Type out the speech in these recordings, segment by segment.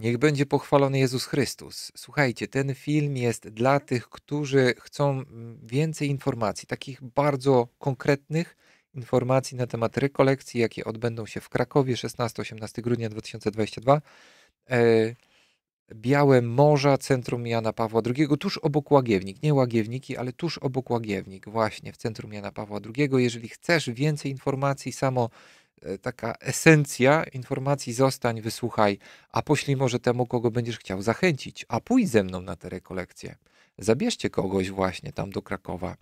Niech będzie pochwalony Jezus Chrystus. Słuchajcie, ten film jest dla tych, którzy chcą mm, więcej informacji, takich bardzo konkretnych informacji na temat rekolekcji, jakie odbędą się w Krakowie 16-18 grudnia 2022. E, Białe Morza, Centrum Jana Pawła II, tuż obok Łagiewnik, nie Łagiewniki, ale tuż obok Łagiewnik, właśnie w Centrum Jana Pawła II. Jeżeli chcesz więcej informacji, samo E, taka esencja informacji zostań, wysłuchaj, a poślij może temu, kogo będziesz chciał zachęcić, a pójdź ze mną na te rekolekcje. Zabierzcie kogoś właśnie tam do Krakowa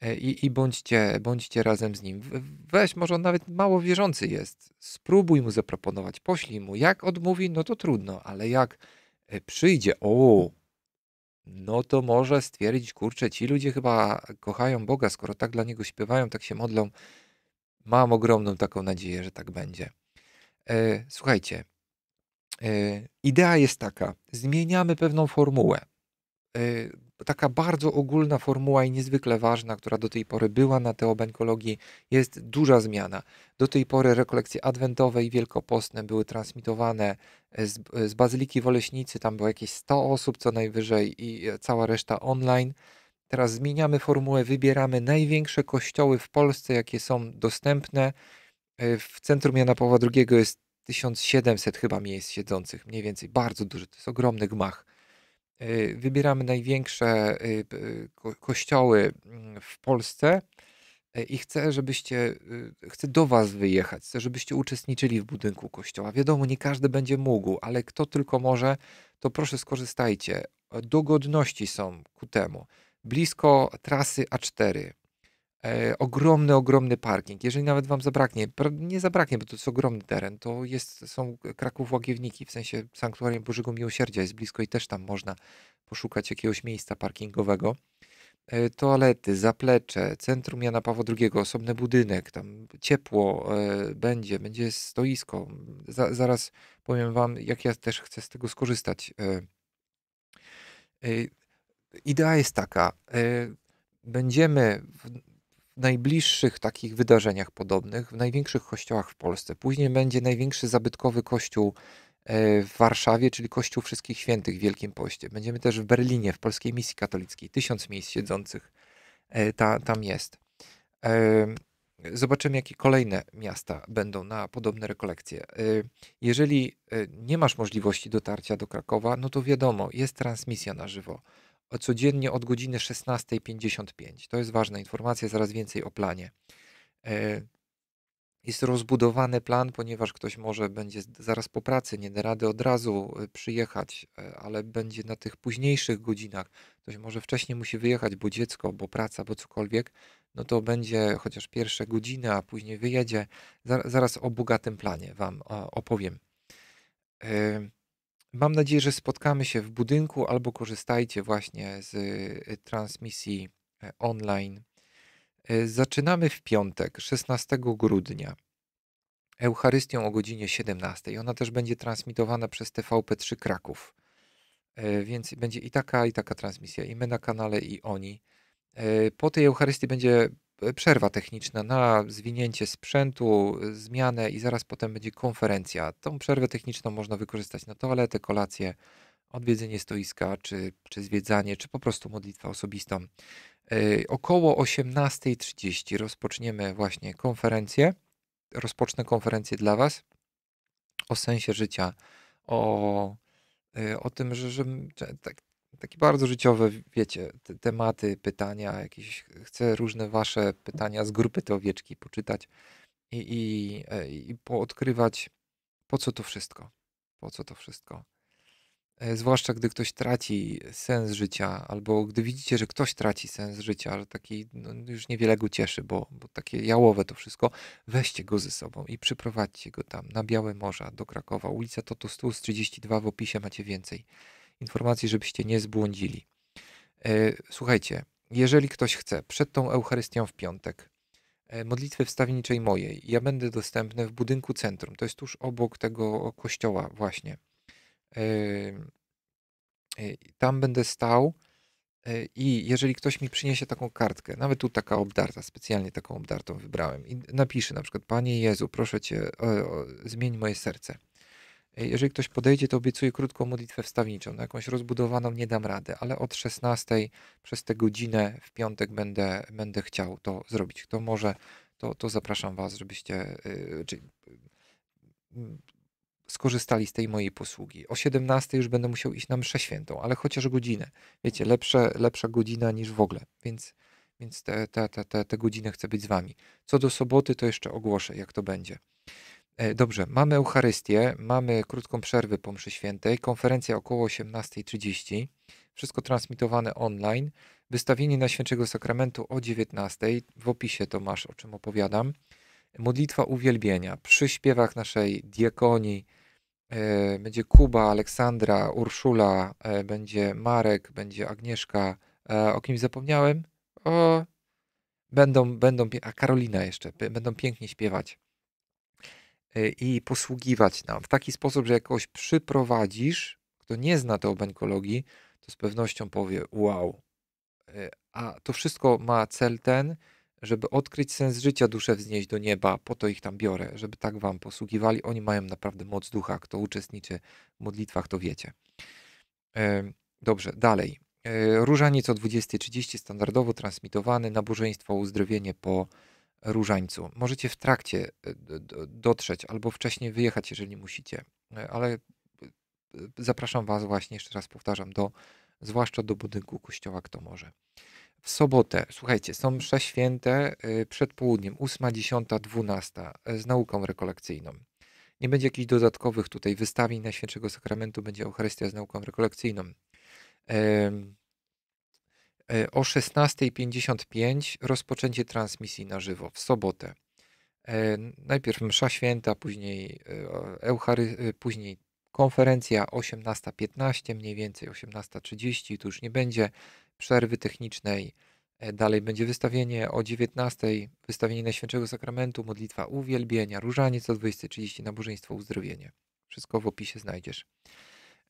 e, i, i bądźcie, bądźcie razem z nim. Weź, może on nawet mało wierzący jest. Spróbuj mu zaproponować, poślij mu. Jak odmówi, no to trudno, ale jak e, przyjdzie, o, no to może stwierdzić, kurczę, ci ludzie chyba kochają Boga, skoro tak dla niego śpiewają, tak się modlą Mam ogromną taką nadzieję, że tak będzie. E, słuchajcie, e, idea jest taka: zmieniamy pewną formułę. E, taka bardzo ogólna formuła i niezwykle ważna, która do tej pory była na teobenkologii, jest duża zmiana. Do tej pory rekolekcje adwentowe i wielkopostne były transmitowane z, z Bazyliki Woleśnicy, tam było jakieś 100 osób co najwyżej i cała reszta online. Teraz zmieniamy formułę, wybieramy największe kościoły w Polsce, jakie są dostępne. E, w centrum Jana Pawła II jest 1700 chyba miejsc siedzących, mniej więcej, bardzo duży, to jest ogromny gmach. E, wybieramy największe e, kościoły mm, w Polsce i chcę, żebyście, chcę do Was wyjechać, chcę, żebyście uczestniczyli w budynku kościoła. Wiadomo, nie każdy będzie mógł, ale kto tylko może, to proszę skorzystajcie. Dogodności są ku temu blisko trasy A4. E, ogromny, ogromny parking. Jeżeli nawet wam zabraknie, nie zabraknie, bo to jest ogromny teren, to jest, są Kraków Łagiewniki, w sensie Sanktuarium Bożego Miłosierdzia jest blisko i też tam można poszukać jakiegoś miejsca parkingowego. E, toalety, zaplecze, centrum Jana Pawła II, osobny budynek, tam ciepło e, będzie, będzie stoisko. Za, zaraz powiem wam, jak ja też chcę z tego skorzystać. E, e, idea jest taka, y, będziemy w najbliższych takich wydarzeniach podobnych, w największych kościołach w Polsce. Później będzie największy zabytkowy kościół y, w Warszawie, czyli Kościół Wszystkich Świętych w Wielkim Poście. Będziemy też w Berlinie, w Polskiej Misji Katolickiej. Tysiąc miejsc siedzących y, ta, tam jest. Zobaczymy, jakie kolejne miasta będą na podobne rekolekcje. Jeżeli nie masz możliwości dotarcia do Krakowa, no to wiadomo, jest transmisja na żywo codziennie od godziny 16.55. To jest ważna informacja, zaraz więcej o planie. E, jest rozbudowany plan, ponieważ ktoś może będzie zaraz po pracy, nie da rady od razu e, przyjechać, e, ale będzie na tych późniejszych godzinach. Ktoś może wcześniej musi wyjechać, bo dziecko, bo praca, bo cokolwiek. No to będzie chociaż pierwsze godziny, a później wyjedzie. Zaraz o bogatym planie Wam opowiem. Mam nadzieję, że spotkamy się w budynku albo korzystajcie właśnie z y, transmisji e, online. E, zaczynamy w piątek, 16 grudnia. Eucharystią o godzinie 17. Ona też będzie transmitowana przez TVP3 Kraków. E, więc będzie i taka, i taka transmisja, i my na kanale, i oni. Po tej Eucharystii będzie E, przerwa techniczna na zwinięcie sprzętu, zmianę i zaraz potem będzie konferencja. Tą przerwę techniczną można wykorzystać na toaletę, kolację, odwiedzenie stoiska, czy, czy zwiedzanie, czy po prostu modlitwę osobistą. E, około 18.30 rozpoczniemy właśnie konferencję. Rozpocznę konferencję dla Was o sensie życia, o, e, o tym, że, że tak, takie bardzo życiowe, wiecie, te tematy, pytania, jakieś, chcę różne wasze pytania z grupy te owieczki poczytać i, i, e, i poodkrywać, po co to wszystko, po co to wszystko. E, zwłaszcza gdy ktoś traci sens życia, albo gdy widzicie, że ktoś traci sens życia, że taki no, już niewiele go cieszy, bo, bo takie jałowe to wszystko, weźcie go ze sobą i przyprowadźcie go tam na Białe Morza do Krakowa. Ulica Totus 32 w opisie macie więcej informacji, żebyście nie zbłądzili. E, słuchajcie, jeżeli ktoś chce, przed tą Eucharystią w piątek, e, modlitwy wstawienniczej mojej, ja będę dostępny w budynku centrum, to jest tuż obok tego kościoła właśnie. E, tam będę stał i jeżeli ktoś mi przyniesie taką kartkę, nawet tu taka obdarta, specjalnie taką obdartą wybrałem i napisze na przykład Panie Jezu, proszę Cię, o, o, zmień moje serce E, jeżeli ktoś podejdzie, to obiecuję krótką modlitwę wstawniczą, no jakąś rozbudowaną nie dam rady, ale od 16 przez tę godzinę w piątek będę, będę chciał to zrobić. Kto może, to, to zapraszam Was, żebyście e, mm, skorzystali z tej mojej posługi. O 17 już będę musiał iść na mszę świętą, ale chociaż godzinę. Wiecie, lepsze, lepsza godzina niż w ogóle, więc, więc te, te, te, te godziny chcę być z Wami. Co do soboty, to jeszcze ogłoszę, jak to będzie. E, dobrze, mamy Eucharystię, mamy krótką przerwę po mszy świętej, konferencja około 18.30, wszystko transmitowane online, wystawienie na Świętego Sakramentu o 19.00, w opisie to masz, o czym opowiadam, modlitwa uwielbienia, przy śpiewach naszej diakonii, e, będzie Kuba, Aleksandra, Urszula, e, będzie Marek, będzie Agnieszka, o kimś zapomniałem? O, będą, będą, a Karolina jeszcze, będą pięknie śpiewać. Y, i posługiwać nam w taki sposób, że jakoś przyprowadzisz, kto nie zna teobenkologii, to z pewnością powie wow. Y, a to wszystko ma cel ten, żeby odkryć sens życia, duszę wznieść do nieba, po to ich tam biorę, żeby tak wam posługiwali. Oni mają naprawdę moc ducha. Kto uczestniczy w modlitwach, to wiecie. Y, dobrze, dalej. Różaniec o 20.30 standardowo transmitowany, nabożeństwo uzdrowienie po Różańcu. Możecie w trakcie e, dotrzeć albo wcześniej wyjechać, jeżeli musicie, e, ale e, zapraszam Was właśnie, jeszcze raz powtarzam, do, zwłaszcza do budynku kościoła, kto może. W sobotę, słuchajcie, są msze święte przed południem, 8, 10, 12 z nauką rekolekcyjną. Nie będzie jakichś dodatkowych tutaj wystawień na Świętego Sakramentu, będzie Eucharystia z nauką rekolekcyjną. E, o 16.55 rozpoczęcie transmisji na żywo w sobotę. E, najpierw msza święta, później e, Euchary, później konferencja 18.15, mniej więcej 18.30, tu już nie będzie przerwy technicznej. Dalej będzie wystawienie o 19:00 wystawienie Najświętszego Sakramentu, modlitwa uwielbienia, różanie co 20.30, nabożeństwo uzdrowienie. Wszystko w opisie znajdziesz.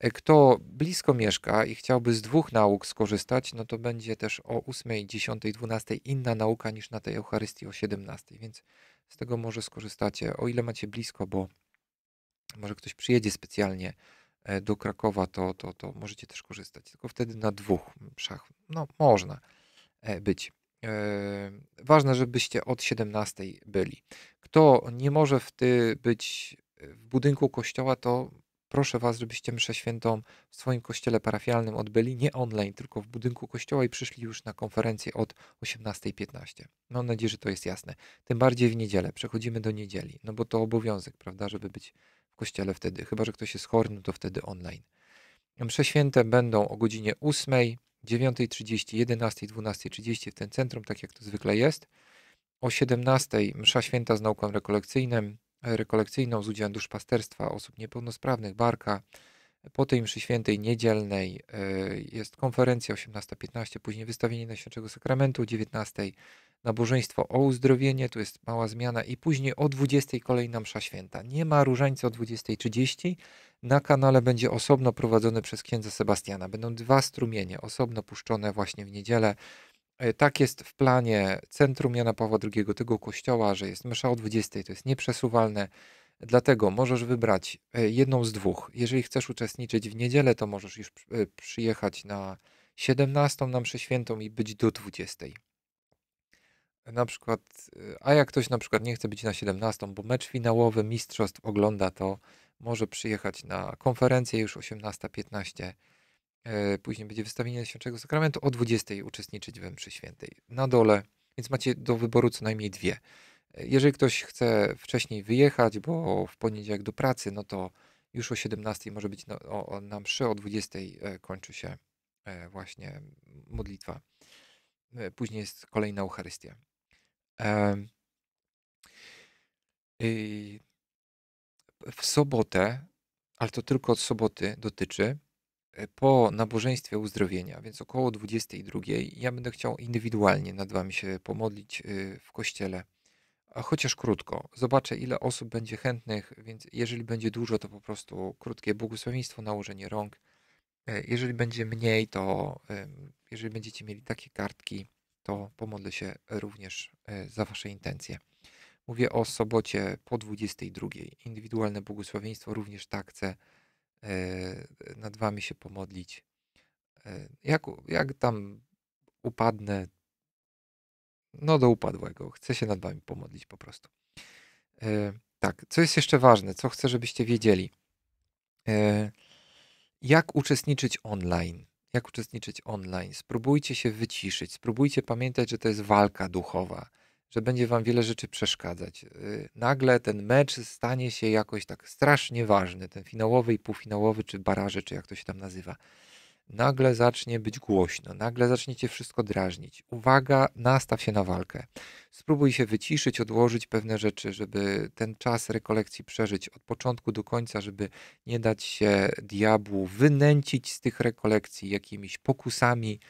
E, kto blisko mieszka i chciałby z dwóch nauk skorzystać, no to będzie też o 8, 10, 12 inna nauka niż na tej Eucharystii o 17, więc z tego może skorzystacie, o ile macie blisko, bo może ktoś przyjedzie specjalnie e, do Krakowa, to, to, to możecie też korzystać. Tylko wtedy na dwóch mszach, no można e, być. Ważne, żebyście od 17 byli. Kto nie może w ty być w budynku kościoła, to Proszę Was, żebyście mszę świętą w swoim kościele parafialnym odbyli nie online, tylko w budynku kościoła i przyszli już na konferencję od 18.15. Mam nadzieję, że to jest jasne. Tym bardziej w niedzielę. Przechodzimy do niedzieli, no bo to obowiązek, prawda, żeby być w kościele wtedy. Chyba, że ktoś jest chory, no to wtedy online. Msze święte będą o godzinie 8, 9.30, 11, 12.30 w tym centrum, tak jak to zwykle jest. O 17:00 msza święta z nauką rekolekcyjnym, rekolekcyjną z udziałem duszpasterstwa osób niepełnosprawnych, barka. Po tej mszy świętej niedzielnej e, jest konferencja 18.15, później wystawienie Najświętszego Sakramentu o 19.00, nabożeństwo o uzdrowienie, tu jest mała zmiana i później o 20.00 kolejna msza święta. Nie ma różańca o 20.30, na kanale będzie osobno prowadzony przez księdza Sebastiana. Będą dwa strumienie, osobno puszczone właśnie w niedzielę E, tak jest w planie centrum Jana Pawła II, tego kościoła, że jest msza o 20, to jest nieprzesuwalne. Dlatego możesz wybrać e, jedną z dwóch. Jeżeli chcesz uczestniczyć w niedzielę, to możesz już e, przyjechać na 17 na mszę świętą i być do 20. Na przykład, a jak ktoś na przykład nie chce być na 17, bo mecz finałowy mistrzostw ogląda, to może przyjechać na konferencję już 18.15 E, później będzie wystawienie Świętego Sakramentu, o 20 uczestniczyć we mszy świętej. Na dole, więc macie do wyboru co najmniej dwie. E, jeżeli ktoś chce wcześniej wyjechać, bo w poniedziałek do pracy, no to już o 17 może być na, o, na mszy, o 20 e, kończy się właśnie modlitwa. Później jest kolejna Eucharystia. W sobotę, ale to tylko od soboty dotyczy, E, po nabożeństwie uzdrowienia, więc około 22. Ja będę chciał indywidualnie nad Wami się pomodlić y, w kościele, a chociaż krótko. Zobaczę, ile osób będzie chętnych, więc jeżeli będzie dużo, to po prostu krótkie błogosławieństwo, nałożenie rąk. E, jeżeli będzie mniej, to jeżeli będziecie mieli takie kartki, to pomodlę się również e, za Wasze intencje. Mówię o sobocie po 22. Indywidualne błogosławieństwo również tak chcę E, nad wami się pomodlić. E, jak, jak tam upadnę, no do upadłego, chcę się nad wami pomodlić po prostu. E, tak, co jest jeszcze ważne, co chcę, żebyście wiedzieli. Jak uczestniczyć online? Jak uczestniczyć online? Spróbujcie się wyciszyć, spróbujcie pamiętać, że to jest walka duchowa że będzie wam wiele rzeczy przeszkadzać. Y, nagle ten mecz stanie się jakoś tak strasznie ważny, ten finałowy i półfinałowy, czy baraże, czy jak to się tam nazywa. Nagle zacznie być głośno, nagle zaczniecie wszystko drażnić. Uwaga, nastaw się na walkę. Spróbuj się wyciszyć, odłożyć pewne rzeczy, żeby ten czas rekolekcji przeżyć od początku do końca, żeby nie dać się diabłu wynęcić z tych rekolekcji jakimiś pokusami,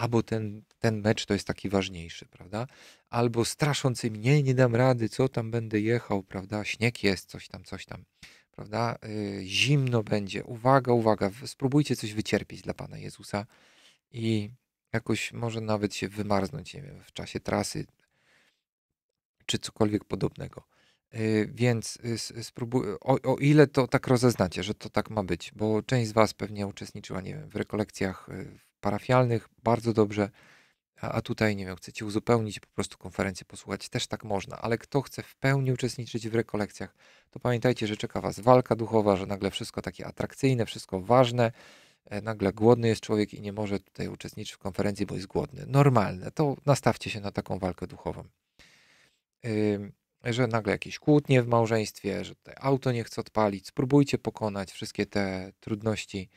albo ten, ten mecz to jest taki ważniejszy, prawda? Albo straszący mnie, nie dam rady, co tam będę jechał, prawda? Śnieg jest, coś tam, coś tam, prawda? Y, zimno będzie, uwaga, uwaga, spróbujcie coś wycierpieć dla Pana Jezusa i jakoś może nawet się wymarznąć, nie wiem, w czasie trasy czy cokolwiek podobnego. Y, więc y, spróbuj, o, o, ile to tak rozeznacie, że to tak ma być, bo część z Was pewnie uczestniczyła, nie wiem, w rekolekcjach parafialnych bardzo dobrze, a, tutaj, nie wiem, chcecie uzupełnić po prostu konferencję, posłuchać, też tak można, ale kto chce w pełni uczestniczyć w rekolekcjach, to pamiętajcie, że czeka Was walka duchowa, że nagle wszystko takie atrakcyjne, wszystko ważne, e, nagle głodny jest człowiek i nie może tutaj uczestniczyć w konferencji, bo jest głodny. Normalne, to nastawcie się na taką walkę duchową. że nagle jakieś kłótnie w małżeństwie, że auto nie chce odpalić, spróbujcie pokonać wszystkie te trudności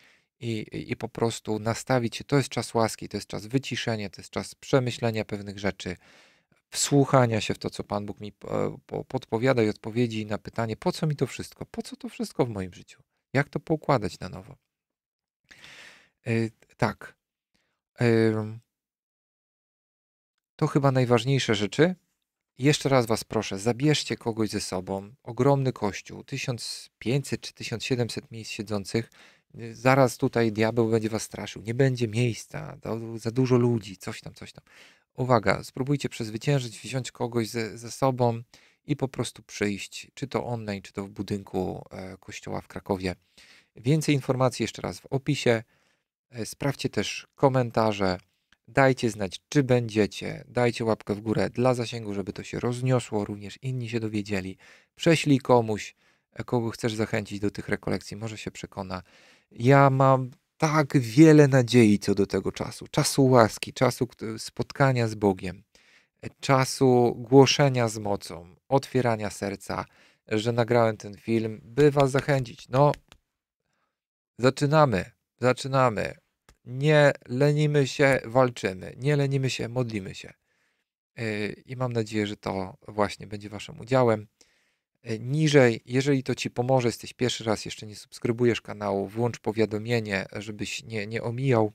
i, i po prostu nastawić się. To jest czas łaski, to jest czas wyciszenia, to jest czas przemyślenia pewnych rzeczy, wsłuchania się w to, co Pan Bóg mi e, podpowiada i odpowiedzi na pytanie, po co mi to wszystko, po co to wszystko w moim życiu, jak to poukładać na nowo. Yy, tak. Yy, to chyba najważniejsze rzeczy. Jeszcze raz Was proszę, zabierzcie kogoś ze sobą. Ogromny kościół, 1500 czy 1700 miejsc siedzących zaraz tutaj diabeł będzie was straszył, nie będzie miejsca, za dużo ludzi, coś tam, coś tam. Uwaga, spróbujcie przezwyciężyć, wziąć kogoś ze, ze sobą i po prostu przyjść, czy to online, czy to w budynku e, kościoła w Krakowie. Więcej informacji jeszcze raz w opisie. E, sprawdźcie też komentarze. Dajcie znać, czy będziecie. Dajcie łapkę w górę dla zasięgu, żeby to się rozniosło, również inni się dowiedzieli. Prześlij komuś, e, kogo chcesz zachęcić do tych rekolekcji, może się przekona. Ja mam tak wiele nadziei co do tego czasu. Czasu łaski, czasu spotkania z Bogiem, czasu głoszenia z mocą, otwierania serca, że nagrałem ten film, by Was zachęcić. No, zaczynamy, zaczynamy. Nie lenimy się, walczymy. Nie lenimy się, modlimy się. Y, I mam nadzieję, że to właśnie będzie Waszym udziałem. E, niżej. Jeżeli to Ci pomoże, jesteś pierwszy raz, jeszcze nie subskrybujesz kanału, włącz powiadomienie, żebyś nie, nie omijał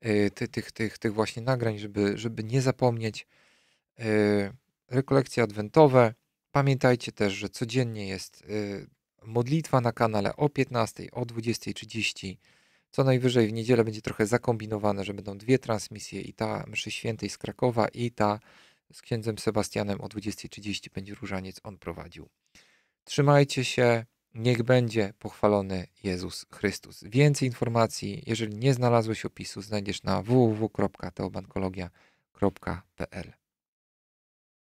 e, tych, tych, tych właśnie nagrań, żeby, żeby nie zapomnieć. E, rekolekcje adwentowe. Pamiętajcie też, że codziennie jest modlitwa na kanale o 15, o 20.30. Co najwyżej w niedzielę będzie trochę zakombinowane, że będą dwie transmisje i ta mszy świętej z Krakowa i ta z księdzem Sebastianem o 20.30 będzie różaniec on prowadził. Trzymajcie się, niech będzie pochwalony Jezus Chrystus. Więcej informacji, jeżeli nie znalazłeś opisu, znajdziesz na www.teobankologia.pl.